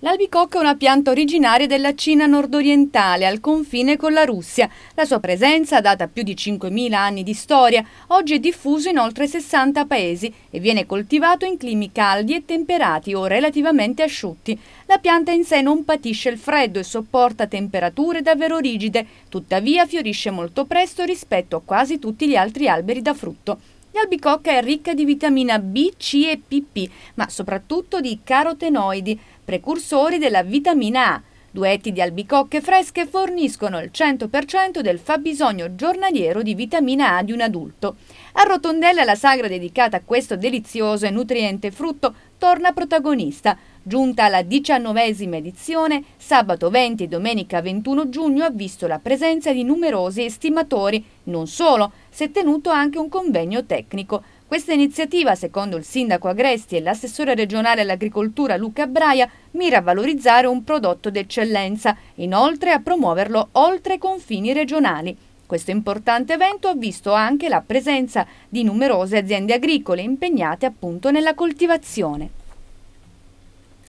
L'albicocca è una pianta originaria della Cina nordorientale, al confine con la Russia. La sua presenza, data più di 5.000 anni di storia, oggi è diffusa in oltre 60 paesi e viene coltivato in climi caldi e temperati o relativamente asciutti. La pianta in sé non patisce il freddo e sopporta temperature davvero rigide, tuttavia fiorisce molto presto rispetto a quasi tutti gli altri alberi da frutto. L'albicocca è ricca di vitamina B, C e PP, ma soprattutto di carotenoidi, precursori della vitamina A. Duetti di albicocche fresche forniscono il 100% del fabbisogno giornaliero di vitamina A di un adulto. A Rotondella la sagra dedicata a questo delizioso e nutriente frutto torna protagonista. Giunta alla diciannovesima edizione, sabato 20 e domenica 21 giugno ha visto la presenza di numerosi estimatori, non solo, si è tenuto anche un convegno tecnico. Questa iniziativa, secondo il sindaco Agresti e l'assessore regionale all'agricoltura Luca Braia, mira a valorizzare un prodotto d'eccellenza, inoltre a promuoverlo oltre i confini regionali. Questo importante evento ha visto anche la presenza di numerose aziende agricole impegnate appunto nella coltivazione.